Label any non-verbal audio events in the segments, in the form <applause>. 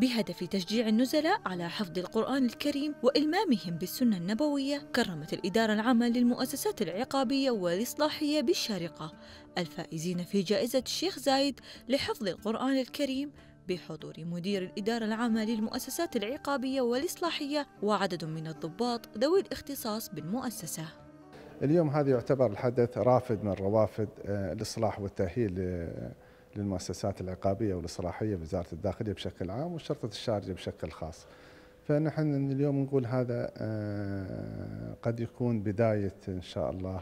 بهدف تشجيع النزلاء على حفظ القرآن الكريم وإلمامهم بالسنة النبوية كرمت الإدارة العامة للمؤسسات العقابية والإصلاحية بالشارقة الفائزين في جائزة الشيخ زايد لحفظ القرآن الكريم بحضور مدير الإدارة العامة للمؤسسات العقابية والإصلاحية وعدد من الضباط ذوي الاختصاص بالمؤسسة اليوم هذا يعتبر الحدث رافد من روافد آه، الإصلاح والتأهيل آه، للمؤسسات العقابيه والاصلاحيه بوزاره الداخليه بشكل عام وشرطه الشارجه بشكل خاص. فنحن اليوم نقول هذا آه، قد يكون بدايه ان شاء الله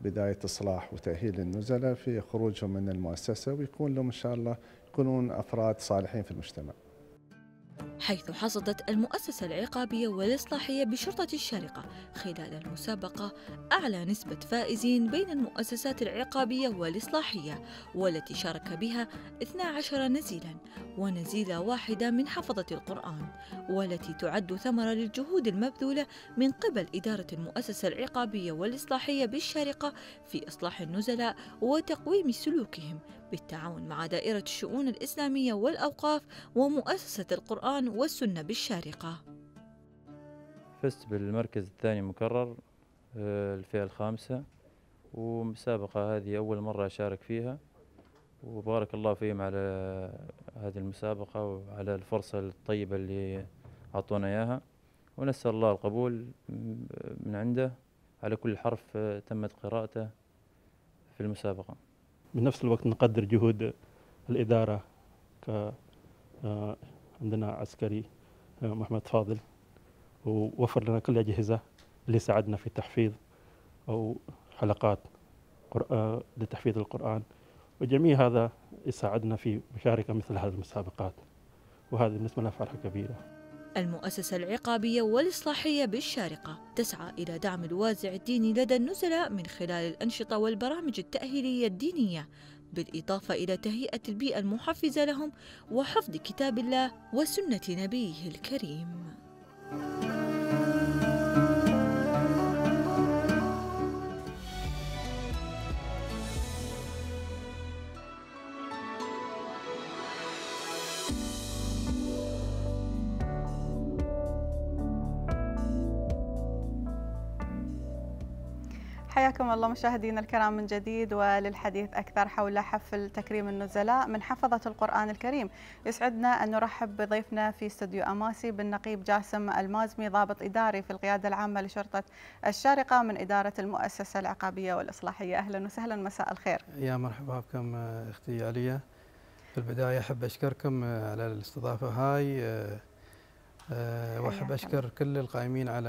بدايه اصلاح وتاهيل النزلاء في خروجهم من المؤسسه ويكون لهم ان شاء الله يكونون افراد صالحين في المجتمع. حيث حصدت المؤسسة العقابية والإصلاحية بشرطة الشارقة خلال المسابقة أعلى نسبة فائزين بين المؤسسات العقابية والإصلاحية والتي شارك بها 12 نزيلا ونزيلة واحدة من حفظة القرآن والتي تعد ثمرة للجهود المبذولة من قبل إدارة المؤسسة العقابية والإصلاحية بالشارقة في إصلاح النزلاء وتقويم سلوكهم بالتعاون مع دائرة الشؤون الإسلامية والأوقاف ومؤسسة القرآن والسنة بالشارقة فزت بالمركز الثاني مكرر آه، الفئة الخامسة ومسابقة هذه أول مرة أشارك فيها وبارك الله فيهم على هذه المسابقة وعلى الفرصة الطيبة اللي أعطونا إياها ونسأل الله القبول من عنده على كل حرف آه، تمت قراءته في المسابقة بنفس الوقت نقدر جهود الإدارة ك آه، عندنا عسكري آه، محمد فاضل ووفر لنا كل الأجهزة اللي ساعدنا في تحفيظ أو حلقات آه، لتحفيظ القرآن وجميع هذا يساعدنا في مشاركة مثل هذه المسابقات وهذه بالنسبة لنا فرحة كبيرة المؤسسة العقابية والإصلاحية بالشارقة تسعى إلى دعم الوازع الديني لدى النزلاء من خلال الأنشطة والبرامج التأهيلية الدينية بالإضافة إلى تهيئة البيئة المحفزة لهم وحفظ كتاب الله وسنة نبيه الكريم. حياكم الله مشاهدينا الكرام من جديد وللحديث أكثر حول حفل تكريم النزلاء من حفظة القرآن الكريم يسعدنا أن نرحب بضيفنا في استوديو أماسي بالنقيب جاسم المازمي ضابط إداري في القيادة العامة لشرطة الشارقة من إدارة المؤسسة العقابية والإصلاحية أهلا وسهلا مساء الخير يا مرحبا بكم آه، أختي عليا في البداية أحب أشكركم آه، على الاستضافة هاي آه، وأحب أشكر كل القائمين على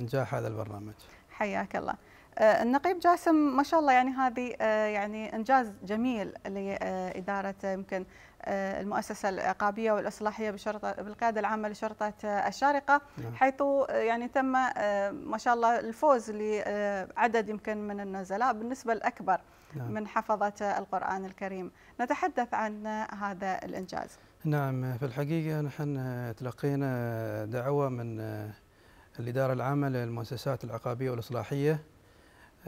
إنجاح هذا البرنامج حياك الله آه، النقيب جاسم ما شاء الله يعني هذه آه، يعني انجاز جميل لاداره آه، يمكن المؤسسه العقابيه والاصلاحيه بالشرطه بالقياده العامه لشرطه الشارقه نعم. حيث يعني تم ما شاء الله الفوز لعدد يمكن من النزلاء بالنسبه الاكبر نعم. من حفظه القران الكريم نتحدث عن هذا الانجاز نعم في الحقيقه نحن تلقينا دعوه من الاداره العامه للمؤسسات العقابيه والاصلاحيه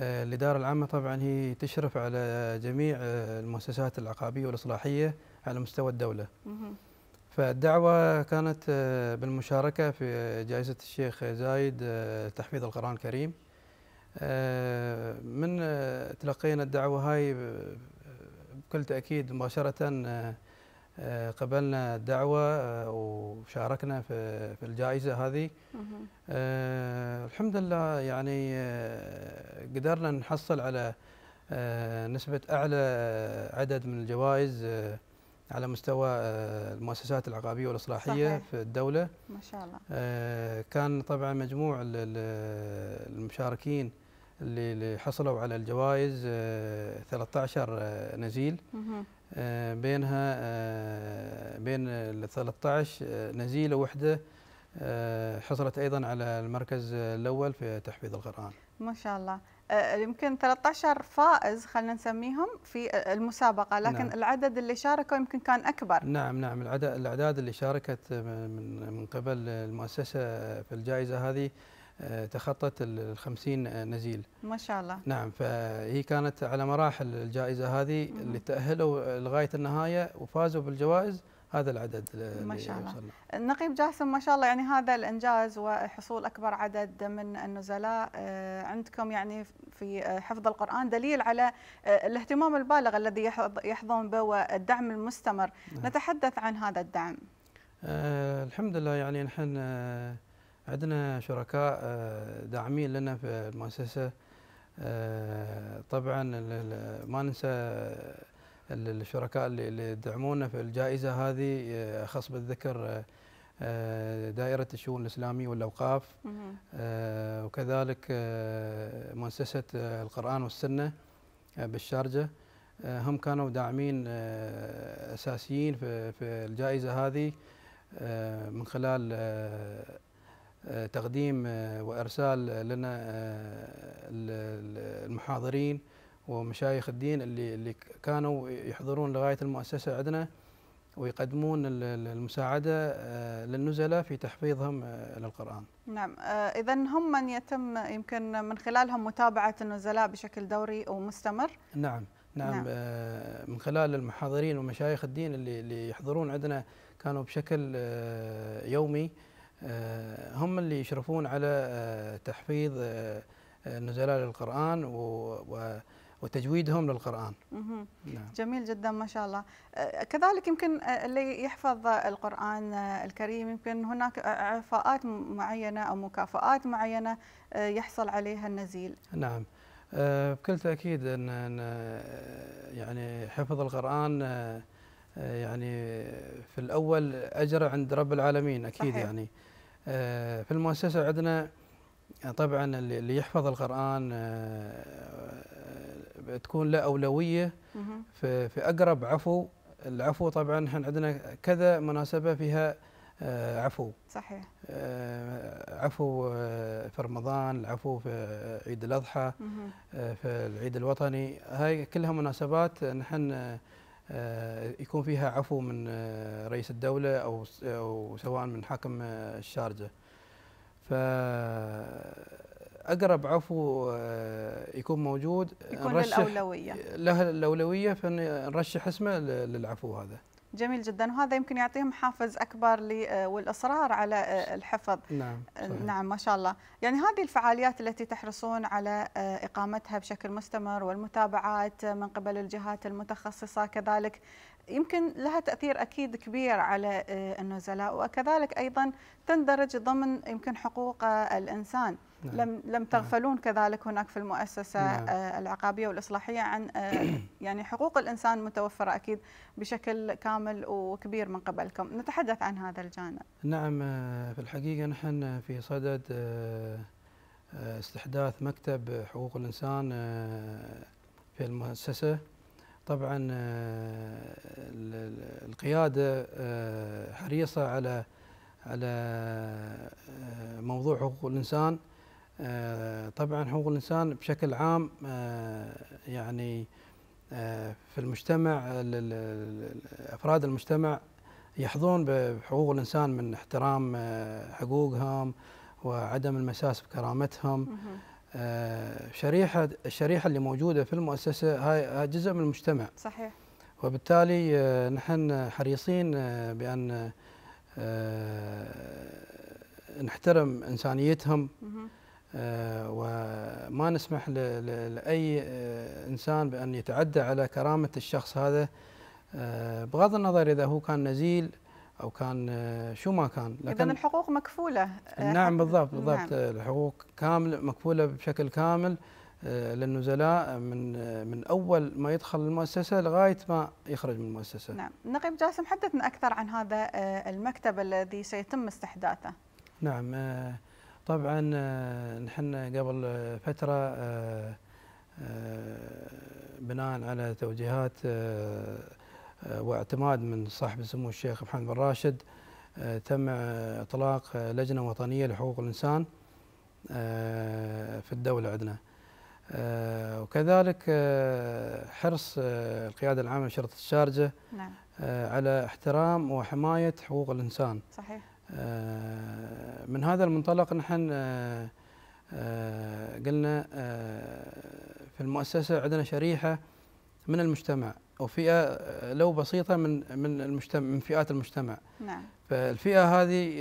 الإدارة آه، العامة طبعا هي تشرف على جميع آه، المؤسسات العقابية والإصلاحية على مستوى الدولة فالدعوة كانت آه، بالمشاركة في جائزة الشيخ زايد تحفيظ القرآن الكريم من تلقينا الدعوة هاي بكل تأكيد مباشرة آه، قبلنا الدعوة آه، وشاركنا في في الجائزة هذه آه، الحمد لله يعني قدرنا نحصل على نسبة أعلى عدد من الجوائز على مستوى المؤسسات العقابية والإصلاحية صحيح. في الدولة ما شاء الله كان طبعا مجموع المشاركين اللي حصلوا على الجوائز 13 نزيل آه، بينها آه، بين ال 13 آه، نزيله وحده حصلت ايضا على المركز الاول في تحفيظ القران. ما شاء الله يمكن 13 فائز خلينا نسميهم في المسابقه نعم. لكن نعم. العدد اللي شاركوا يمكن كان اكبر. نعم نعم الاعداد اللي شاركت من من قبل المؤسسه في الجائزه هذه تخطت ال 50 نزيل ما شاء الله نعم فهي كانت على مراحل الجائزه هذه مم. اللي تاهلوا لغايه النهايه وفازوا بالجوائز هذا العدد ما شاء الله نقيب جاسم ما شاء الله يعني هذا الانجاز وحصول اكبر عدد من النزلاء آه، عندكم يعني في حفظ القران دليل على آه، الاهتمام البالغ الذي يحظون به والدعم المستمر نعم. نتحدث عن هذا الدعم آه الحمد لله يعني نحن آه، عندنا شركاء آه، داعمين لنا في المؤسسة آه، طبعا ما ننسى الشركاء اللي يدعمونا في الجائزة هذه آه، خاص بالذكر دائرة الشؤون الإسلامية والأوقاف وكذلك مؤسسة القرآن والسنة بالشارجة هم كانوا داعمين أساسيين في الجائزة هذه من خلال تقديم آه، وارسال لنا آه، المحاضرين ومشايخ الدين اللي اللي كانوا يحضرون لغايه المؤسسه عندنا ويقدمون المساعده آه، للنزلاء في تحفيظهم للقران. نعم، اذا هم من يتم يمكن من خلالهم متابعه النزلاء بشكل دوري ومستمر؟ نعم، نعم, نعم. من خلال المحاضرين ومشايخ الدين اللي اللي يحضرون عندنا كانوا بشكل يومي آه، هم اللي يشرفون على آه، تحفيظ آه، نزلاء القرآن و وتجويدهم للقرآن نعم. جميل جدا ما شاء الله كذلك يمكن اللي يحفظ القرآن الكريم يمكن هناك عفاءات معينة أو مكافآت معينة يحصل عليها النزيل نعم بكل تأكيد أن يعني حفظ القرآن يعني في الأول أجر عند رب العالمين أكيد صحيح. يعني آه، في المؤسسة عندنا طبعا اللي يحفظ القرآن آه، آه، تكون له أولوية في أقرب عفو العفو طبعا احنا عندنا كذا مناسبة فيها عفو صحيح عفو في رمضان العفو في عيد الأضحى في العيد الوطني هاي كلها مناسبات نحن آه، يكون فيها عفو من آه، رئيس الدولة أو أو سواء من حاكم آه، الشارجة فأقرب عفو يكون موجود يكون الأولوية له الأولوية فنرشح اسمه للعفو هذا جميل جدا وهذا يمكن يعطيهم حافز اكبر آه، والاصرار على آه، الحفظ نعم آه، صحيح. نعم ما شاء الله يعني هذه الفعاليات التي تحرصون على اقامتها بشكل مستمر والمتابعات من قبل الجهات المتخصصه كذلك يمكن لها تاثير اكيد كبير على النزلاء وكذلك ايضا تندرج ضمن يمكن حقوق الانسان نعم. لم لم تغفلون نعم. كذلك هناك في المؤسسه نعم. آه، العقابيه والاصلاحيه عن آه، <clears throat> يعني حقوق الانسان متوفره اكيد بشكل كامل وكبير من قبلكم، نتحدث عن هذا الجانب. نعم آه، في الحقيقه نحن في صدد استحداث مكتب حقوق الانسان في المؤسسه. طبعا القياده حريصه على على موضوع حقوق الانسان آه، طبعا حقوق الإنسان بشكل عام آه، يعني آه، في المجتمع أفراد المجتمع يحظون بحقوق الإنسان من احترام حقوقهم وعدم المساس بكرامتهم شريحة الشريحة اللي موجودة في المؤسسة هاي جزء من المجتمع صحيح وبالتالي نحن حريصين بأن نحترم إنسانيتهم آه، وما نسمح لأي آه، إنسان بأن يتعدى على كرامة الشخص هذا آه، بغض النظر إذا هو كان نزيل أو كان شو ما كان إذا الحقوق مكفولة نعم بالضبط بالضبط نعم. الحقوق كامل مكفولة بشكل كامل للنزلاء من من اول ما يدخل المؤسسه لغايه ما يخرج من المؤسسه. نعم، نقيب جاسم حدثنا اكثر عن هذا المكتب الذي سيتم استحداثه. نعم طبعا آه، نحن قبل آه، فترة آه، بناء على توجيهات واعتماد من صاحب السمو الشيخ محمد بن راشد تم اطلاق لجنه وطنيه لحقوق الانسان في الدوله عندنا وكذلك حرص القياده العامه لشرطه الشارجه نعم. على احترام وحمايه حقوق الانسان صحيح آه، من هذا المنطلق نحن آه، آه، قلنا في المؤسسة عندنا شريحة من المجتمع أو فئة لو بسيطة من من المجتمع من فئات المجتمع نعم فالفئة هذه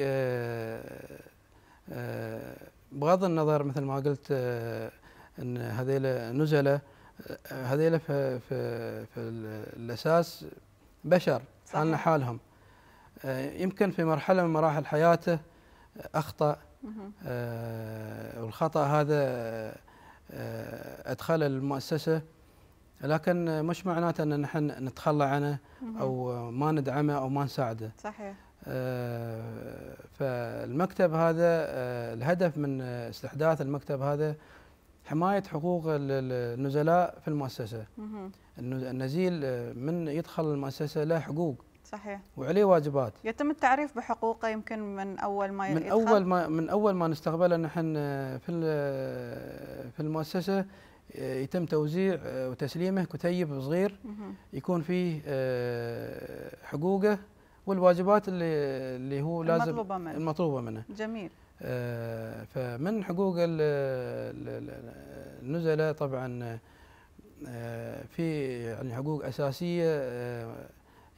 بغض النظر مثل ما قلت أن هذيلا نزلة هذيلا في, في, في الأساس بشر صحيح. حالنا حالهم آه، يمكن في مرحله من مراحل حياته اخطا آه، والخطا هذا آه، ادخله المؤسسه لكن مش معناته ان نحن نتخلى عنه او ما ندعمه او ما نساعده صحيح فالمكتب هذا الهدف من استحداث المكتب هذا حمايه حقوق النزلاء في المؤسسه النزيل من يدخل المؤسسه له حقوق صحيح وعليه واجبات يتم التعريف بحقوقه يمكن من اول ما من يدخل. اول ما من اول ما نستقبله نحن آه، في آه، في المؤسسه آه، يتم توزيع وتسليمه كتيب صغير يكون فيه حقوقه والواجبات اللي اللي هو لازم المطلوبه منه المطلوبه منه جميل فمن حقوق النزلاء طبعا في يعني حقوق اساسيه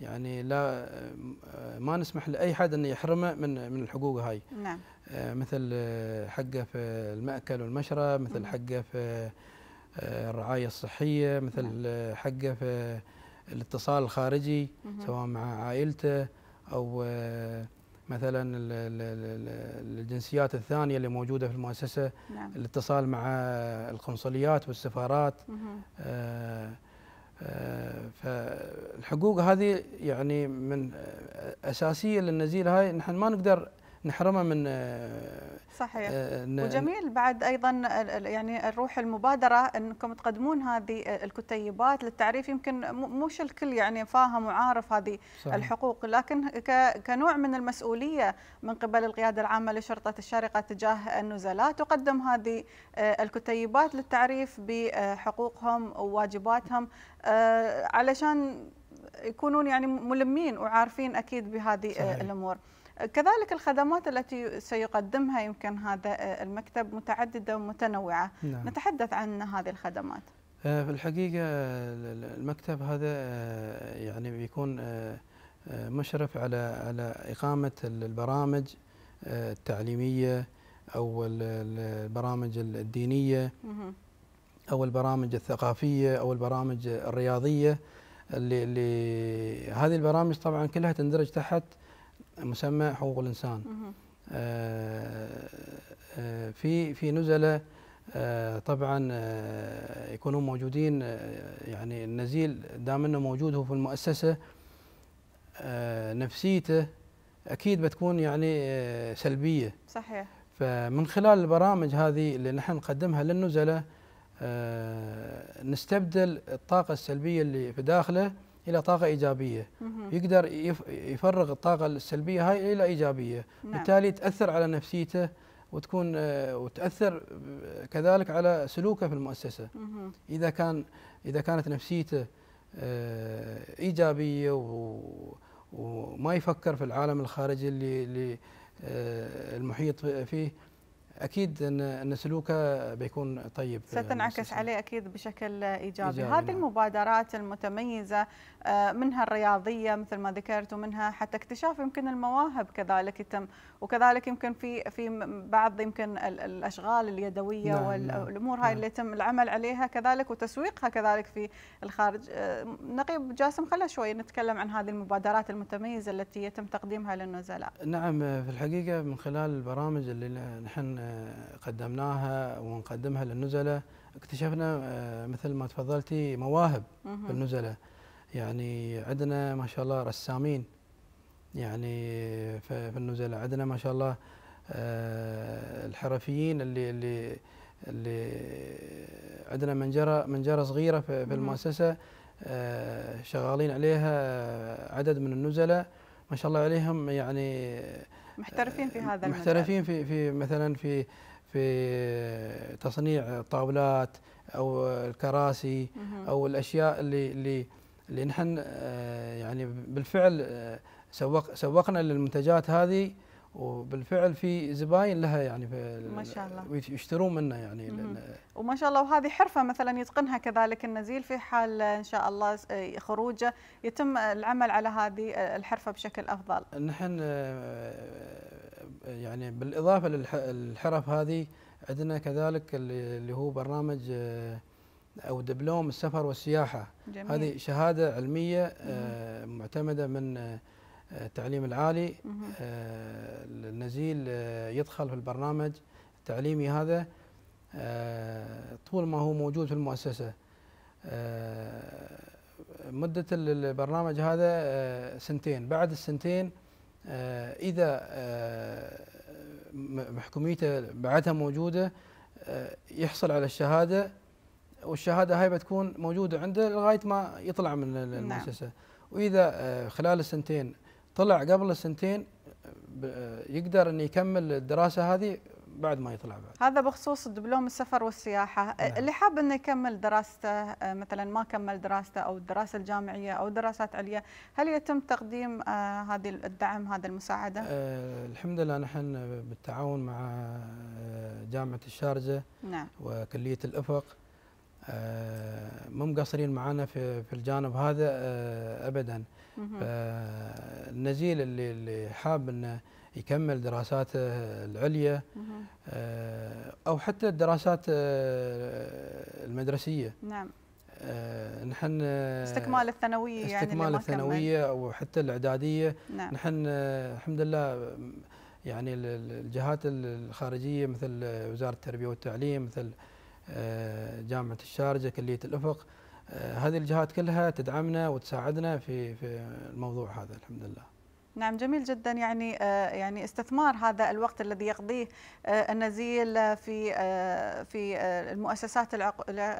يعني لا آه، ما نسمح لاي حد انه يحرمه من من الحقوق هاي نعم آه، مثل آه، حقه في الماكل والمشرب مثل حقه في الرعايه الصحيه مثل نعم. حقه في الاتصال الخارجي مم. سواء مع عائلته او مثلا الجنسيات الثانيه اللي موجوده في المؤسسه نعم. الاتصال مع القنصليات والسفارات مم. فالحقوق هذه يعني من اساسيه للنزيل هاي نحن ما نقدر نحرمها من صحيح آه، آه، وجميل بعد ايضا يعني الروح المبادره انكم تقدمون هذه الكتيبات للتعريف يمكن مش الكل يعني فاهم وعارف هذه صحيح. الحقوق لكن كنوع من المسؤوليه من قبل القياده العامه لشرطه الشارقه تجاه النزلاء تقدم هذه آه، الكتيبات للتعريف بحقوقهم وواجباتهم علشان يكونون يعني ملمين وعارفين اكيد بهذه آه، صحيح. الامور كذلك الخدمات التي سيقدمها يمكن هذا آه، المكتب متعدده ومتنوعه نعم. نتحدث عن هذه الخدمات آه، في الحقيقه المكتب هذا يعني بيكون مشرف على على اقامه البرامج التعليميه او البرامج الدينيه او البرامج الثقافيه او البرامج الرياضيه هذه البرامج طبعا كلها تندرج تحت مسمى حقوق الانسان آه، آه، في في نزله آه، طبعا يكونون موجودين يعني النزيل دام انه موجود هو في المؤسسه نفسيته اكيد بتكون يعني سلبيه صحيح فمن خلال البرامج هذه اللي نحن نقدمها للنزلاء آه، نستبدل الطاقه السلبيه اللي في داخله الى طاقه ايجابيه يقدر يفرغ الطاقه السلبيه هاي الى ايجابيه نعم. بالتالي تاثر على نفسيته وتكون آه، وتاثر كذلك على سلوكه في المؤسسه اذا كان اذا كانت نفسيته آه، ايجابيه وما يفكر في العالم الخارجي اللي المحيط فيه اكيد ان ان سلوكه بيكون طيب ستنعكس عليه اكيد بشكل ايجابي, إيجابي هذه نعم. المبادرات المتميزه آه، منها الرياضيه مثل ما ذكرت ومنها حتى اكتشاف يمكن المواهب كذلك يتم وكذلك يمكن في في بعض يمكن الاشغال اليدويه نعم, نعم، والامور نعم. هاي اللي يتم العمل عليها كذلك وتسويقها كذلك في الخارج آه، نقيب جاسم خلينا شوي نتكلم عن هذه المبادرات المتميزه التي يتم تقديمها للنزلاء نعم في الحقيقه من خلال البرامج اللي نحن قدمناها ونقدمها للنزله اكتشفنا آه، مثل ما تفضلتي مواهب في النزله يعني عندنا ما شاء الله رسامين يعني في النزله عندنا ما شاء الله آه، الحرفيين اللي اللي اللي عندنا منجره منجره صغيره في المؤسسه آه، شغالين عليها عدد من النزلاء ما شاء الله عليهم يعني محترفين في هذا محترفين في في مثلا في في تصنيع الطاولات او الكراسي او الاشياء اللي اللي اللي نحن آه، يعني بالفعل آه، سوق سوقنا للمنتجات هذه وبالفعل في زباين لها يعني ما شاء الله ويشترون منه يعني وما شاء الله وهذه حرفه مثلا يتقنها كذلك النزيل في حال ان شاء الله إيه، خروجه يتم العمل على هذه الحرفه بشكل افضل. نحن آه، آه، يعني بالاضافه للحرف هذه عندنا كذلك اللي هو برنامج آه، او دبلوم السفر والسياحه جميل. هذه شهاده علميه معتمده من التعليم العالي آه، النزيل آه، يدخل في البرنامج التعليمي هذا آه، طول ما هو موجود في المؤسسة مدة البرنامج هذا سنتين بعد السنتين إذا محكوميته بعدها موجودة يحصل على الشهادة والشهادة هاي بتكون موجودة عنده لغاية ما يطلع من نعم. المؤسسة نعم. وإذا خلال السنتين طلع قبل سنتين يقدر انه يكمل الدراسه هذه بعد ما يطلع بعد هذا بخصوص دبلوم السفر والسياحه نعم. اللي حاب انه يكمل دراسته مثلا ما كمل دراسته او الدراسه الجامعيه او دراسات عليا هل يتم تقديم هذه الدعم هذا المساعده أه الحمد لله نحن بالتعاون مع جامعه الشارجه نعم. وكليه الافق أه مو مقصرين معنا في في الجانب هذا أه ابدا النزيل اللي اللي حاب انه يكمل دراساته العليا آه، او حتى الدراسات آه، المدرسيه نعم آه، نحن استكمال الثانويه يعني استكمال الثانويه او حتى الاعداديه نعم. نحن الحمد لله يعني الجهات الخارجيه مثل وزاره التربيه والتعليم مثل جامعه الشارجه كليه الافق آه، هذه الجهات كلها تدعمنا وتساعدنا في في الموضوع هذا الحمد لله نعم جميل جدا يعني آه، يعني استثمار هذا الوقت الذي يقضيه آه، النزيل في آه، في المؤسسات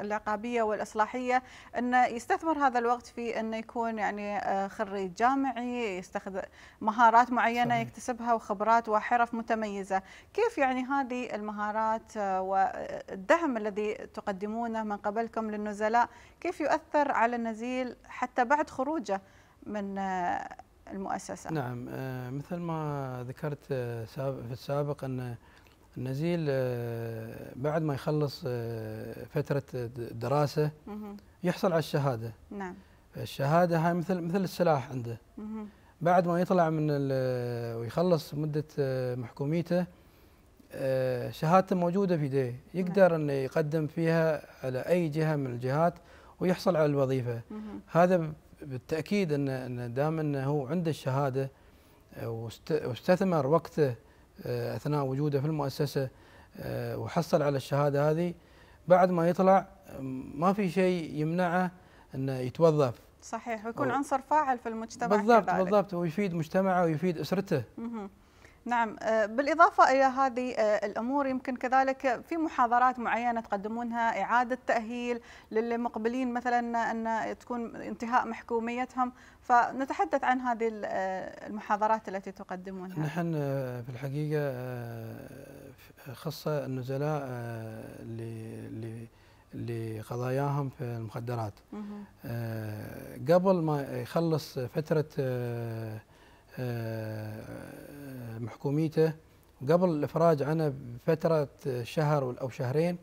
العقابيه والاصلاحيه انه يستثمر هذا الوقت في انه يكون يعني خريج جامعي يستخدم مهارات معينه صحيح. يكتسبها وخبرات وحرف متميزه، كيف يعني هذه المهارات والدعم الذي تقدمونه من قبلكم للنزلاء كيف يؤثر على النزيل حتى بعد خروجه من المؤسسة نعم آه، مثل ما ذكرت آه، في السابق أن النزيل آه، بعد ما يخلص فترة الدراسة يحصل على الشهادة نعم الشهادة هاي مثل مثل السلاح عنده بعد ما يطلع من ويخلص مدة محكوميته شهادته موجودة في يديه نعم. يقدر أنه يقدم فيها على أي جهة من الجهات ويحصل على الوظيفة هذا بالتاكيد ان دام انه هو عنده الشهاده آه، واستثمر وقته آه، اثناء وجوده في المؤسسه آه، وحصل على الشهاده هذه بعد ما يطلع ما في شيء يمنعه انه يتوظف صحيح ويكون عنصر فاعل في المجتمع بالضبط كذلك. بالضبط ويفيد مجتمعه ويفيد اسرته مه. نعم آه، بالإضافة إلى هذه آه، الأمور يمكن كذلك في محاضرات معينة تقدمونها إعادة تأهيل للمقبلين مثلا أن تكون انتهاء محكوميتهم فنتحدث عن هذه آه، المحاضرات التي تقدمونها نحن في الحقيقة خاصة النزلاء اللي لقضاياهم في المخدرات قبل ما يخلص فترة آه، محكوميته قبل الافراج عنه بفتره شهر او شهرين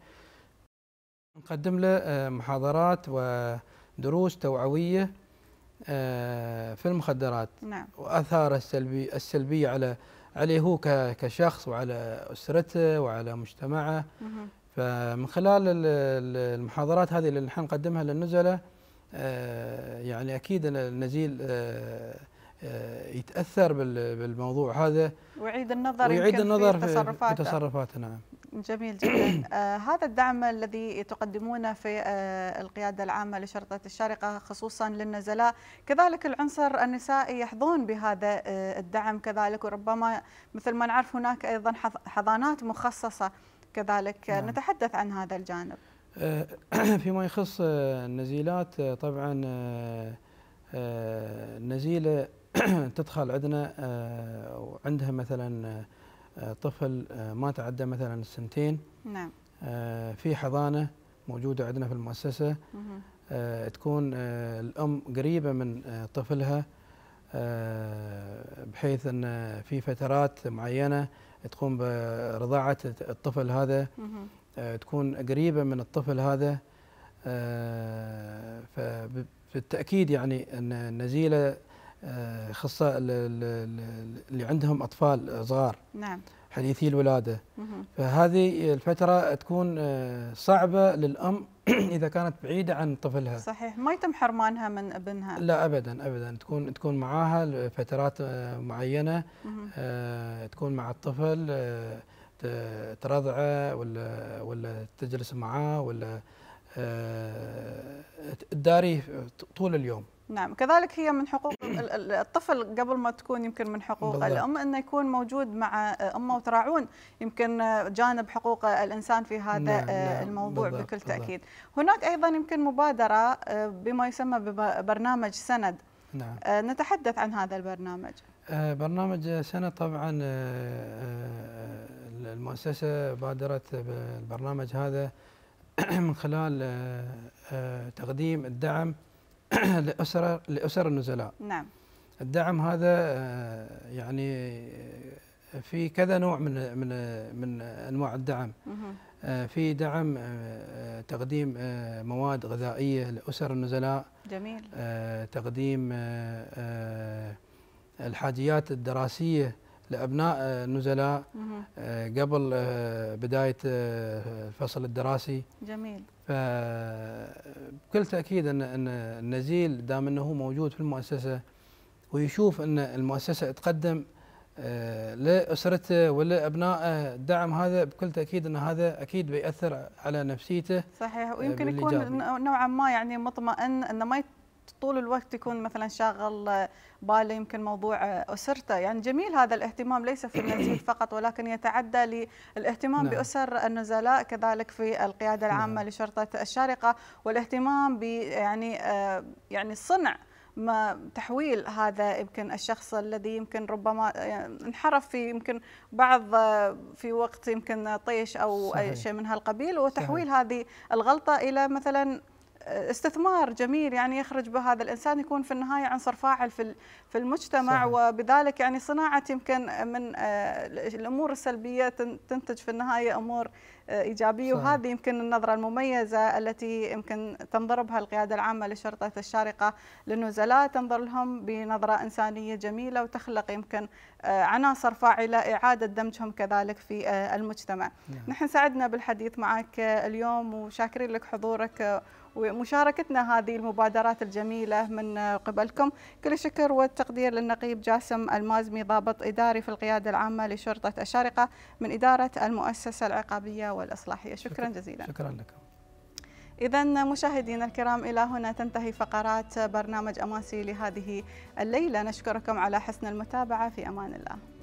نقدم له آه، محاضرات ودروس توعويه آه، في المخدرات نعم. واثاره السلبي السلبيه على عليه هو كشخص وعلى اسرته وعلى مجتمعه مه. فمن خلال المحاضرات هذه اللي نحن نقدمها للنزله يعني اكيد نزيل آه، يتاثر بالموضوع هذا ويعيد النظر ويعيد النظر في تصرفاته في تصرفاته نعم جميل جدا <coughs> آه هذا الدعم الذي تقدمونه في آه القياده العامه لشرطه الشارقه خصوصا للنزلاء كذلك العنصر النسائي يحظون بهذا آه الدعم كذلك وربما مثل ما نعرف هناك ايضا حضانات مخصصه كذلك نعم. نتحدث عن هذا الجانب آه، <coughs> فيما يخص آه، النزيلات طبعا النزيله <clears throat> تدخل عندنا آه، وعندها مثلا آه، طفل آه، ما تعدى مثلا السنتين نعم في حضانه موجوده عندنا في المؤسسه تكون الام قريبه من طفلها بحيث ان في فترات معينه تقوم برضاعه الطفل هذا تكون قريبه من الطفل هذا فبالتاكيد يعني ان النزيله خاصة اللي عندهم أطفال صغار نعم حديثي الولادة فهذه الفترة تكون آه، صعبة للأم <clears throat> إذا كانت بعيدة عن طفلها صحيح ما يتم حرمانها من ابنها لا أبدا أبدا تكون تكون معاها لفترات آه، معينة آه، تكون مع الطفل ترضعه ولا ولا تجلس معاه ولا تداريه طول اليوم نعم كذلك هي من حقوق الطفل قبل ما تكون يمكن من حقوق بالله. الام انه يكون موجود مع امه وتراعون يمكن جانب حقوق الانسان في هذا نعم, آه، نعم، الموضوع بالله. بكل تاكيد هناك ايضا يمكن مبادره آه، بما يسمى ببرنامج سند نعم. آه، نتحدث عن هذا البرنامج برنامج سند طبعا المؤسسة بادرت بالبرنامج هذا <clears throat> من خلال تقديم الدعم <coughs> لاسر لاسر النزلاء نعم الدعم هذا آه، يعني آه، في كذا نوع من من من انواع الدعم آه، في دعم تقديم مواد غذائيه لاسر النزلاء جميل تقديم الحاجيات الدراسيه لابناء النزلاء قبل بدايه الفصل الدراسي جميل فبكل تاكيد ان ان النزيل دام انه موجود في المؤسسه ويشوف ان المؤسسه تقدم آه، لاسرته ولابنائه دعم هذا بكل تاكيد ان هذا اكيد بياثر على نفسيته صحيح آه، ويمكن يكون نوعا ما يعني مطمئن انه ما طول الوقت يكون مثلا شاغل باله يمكن موضوع اسرته، يعني جميل هذا الاهتمام ليس في النزيل <coughs> فقط ولكن يتعدى للاهتمام نعم. باسر النزلاء كذلك في القياده نعم. العامه نعم. لشرطه الشارقه والاهتمام ب يعني آه، يعني صنع ما تحويل هذا يمكن الشخص الذي يمكن ربما آه، انحرف في يمكن بعض آه، في وقت يمكن طيش او صحيح. اي شيء من هالقبيل وتحويل صحيح. هذه الغلطه الى مثلا استثمار جميل يعني يخرج بهذا الانسان يكون في النهايه عنصر فاعل في في المجتمع صحيح. وبذلك يعني صناعه يمكن من آه، الامور السلبيه تنتج في النهايه امور آه، ايجابيه صحيح. وهذه يمكن النظره المميزه التي يمكن تنظر بها القياده العامه للشرطه الشارقه للنزلاء تنظر لهم بنظره انسانيه جميله وتخلق يمكن آه، عناصر فاعله اعاده دمجهم كذلك في المجتمع. نعم. نحن سعدنا بالحديث معك اليوم وشاكرين لك حضورك ومشاركتنا هذه المبادرات الجميلة من قبلكم كل الشكر والتقدير للنقيب جاسم المازمي ضابط إداري في القيادة العامة لشرطة الشارقة من إدارة المؤسسة العقابية والإصلاحية شكرا, شكرا جزيلا شكرا لكم إذا مشاهدينا الكرام إلى هنا تنتهي فقرات برنامج أماسي لهذه الليلة نشكركم على حسن المتابعة في أمان الله